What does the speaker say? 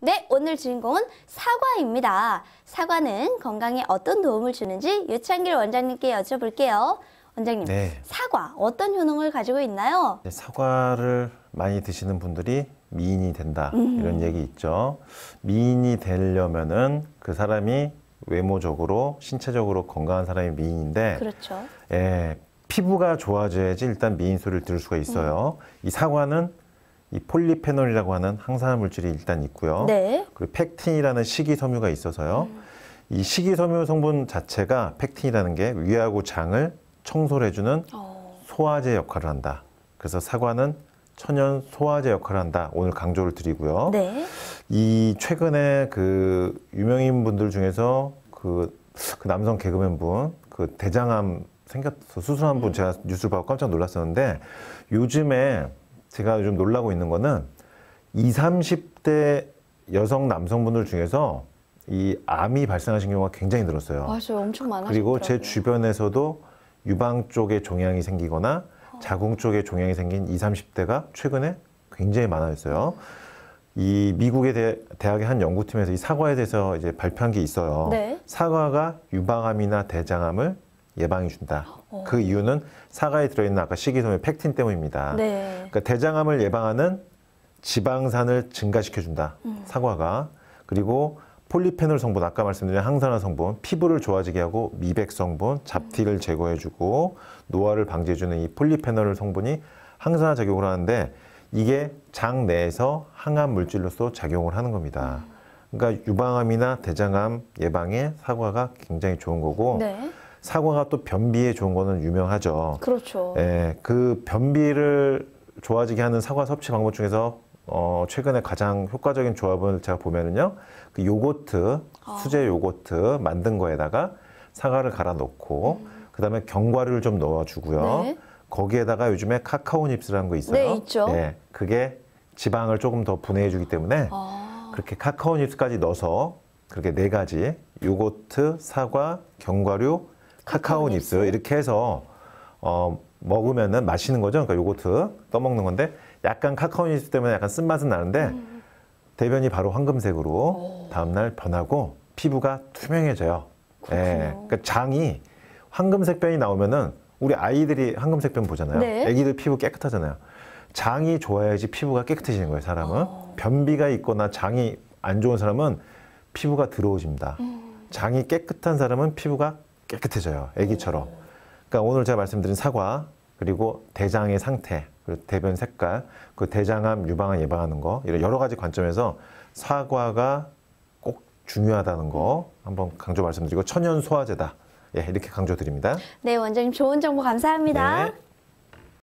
네, 오늘 주인공은 사과입니다. 사과는 건강에 어떤 도움을 주는지 유창길 원장님께 여쭤볼게요. 원장님, 네. 사과 어떤 효능을 가지고 있나요? 네, 사과를 많이 드시는 분들이 미인이 된다 음. 이런 얘기 있죠. 미인이 되려면은 그 사람이 외모적으로 신체적으로 건강한 사람이 미인인데 그렇죠. 예, 피부가 좋아져야지 일단 미인 소리를 들을 수가 있어요. 음. 이 사과는 이 폴리페놀이라고 하는 항산화 물질이 일단 있고요. 네. 그리고 펙틴이라는 식이섬유가 있어서요. 음. 이 식이섬유 성분 자체가 팩틴이라는게 위하고 장을 청소를 해주는 어. 소화제 역할을 한다. 그래서 사과는 천연 소화제 역할을 한다. 오늘 강조를 드리고요. 네. 이 최근에 그 유명인 분들 중에서 그, 그 남성 개그맨 분, 그 대장암 생겼어 수술한 분 음. 제가 뉴스를 봐서 깜짝 놀랐었는데 요즘에 제가 요즘 놀라고 있는 거는 20, 30대 여성 남성분들 중에서 이 암이 발생하신 경우가 굉장히 늘었어요. 맞아요. 엄청 많아요. 그리고 제 주변에서도 유방 쪽에 종양이 생기거나 자궁 쪽에 종양이 생긴 20, 30대가 최근에 굉장히 많아졌어요. 이 미국의 대, 학의한 연구팀에서 이 사과에 대해서 이제 발표한 게 있어요. 네. 사과가 유방암이나 대장암을 예방해 준다. 어. 그 이유는 사과에 들어있는 아까 식이섬유 팩틴 때문입니다. 네. 그러니까 대장암을 예방하는 지방산을 증가시켜준다. 음. 사과가. 그리고 폴리페놀 성분, 아까 말씀드린 항산화 성분, 피부를 좋아지게 하고 미백 성분, 잡티를 음. 제거해주고 노화를 방지해주는 이 폴리페놀 성분이 항산화 작용을 하는데 이게 장 내에서 항암 물질로서 작용을 하는 겁니다. 음. 그러니까 유방암이나 대장암 예방에 사과가 굉장히 좋은 거고 네. 사과가 또 변비에 좋은 거는 유명하죠. 그렇죠. 예, 그 변비를 좋아지게 하는 사과 섭취 방법 중에서 어, 최근에 가장 효과적인 조합을 제가 보면은요, 그 요거트, 아. 수제 요거트 만든 거에다가 사과를 갈아 넣고, 음. 그 다음에 견과류를 좀 넣어주고요. 네. 거기에다가 요즘에 카카오 닙스라는 거 있어요. 네, 있죠. 예, 그게 지방을 조금 더 분해해주기 때문에 아. 그렇게 카카오 닙스까지 넣어서 그렇게 네 가지 요거트, 사과, 견과류, 카카오 닙스 이렇게 해서 어, 먹으면은 맛있는 거죠. 그러니까 요거트 떠먹는 건데 약간 카카오 닙스 때문에 약간 쓴맛은 나는데 음, 음. 대변이 바로 황금색으로 다음날 변하고 피부가 투명해져요. 예. 그러니까 장이 황금색 변이 나오면은 우리 아이들이 황금색 변 보잖아요. 네. 아기들 피부 깨끗하잖아요. 장이 좋아야지 피부가 깨끗해지는 거예요. 사람은 오. 어. 변비가 있거나 장이 안 좋은 사람은 피부가 더러워집니다. 음. 장이 깨끗한 사람은 피부가 깨끗해져요. 아기처럼. 그러니까 오늘 제가 말씀드린 사과 그리고 대장의 상태, 그리고 대변 색깔, 그 대장암 유방암 예방하는 거 이런 여러 가지 관점에서 사과가 꼭 중요하다는 거 한번 강조 말씀드리고 천연 소화제다. 예, 이렇게 강조드립니다. 네, 원장님 좋은 정보 감사합니다. 네.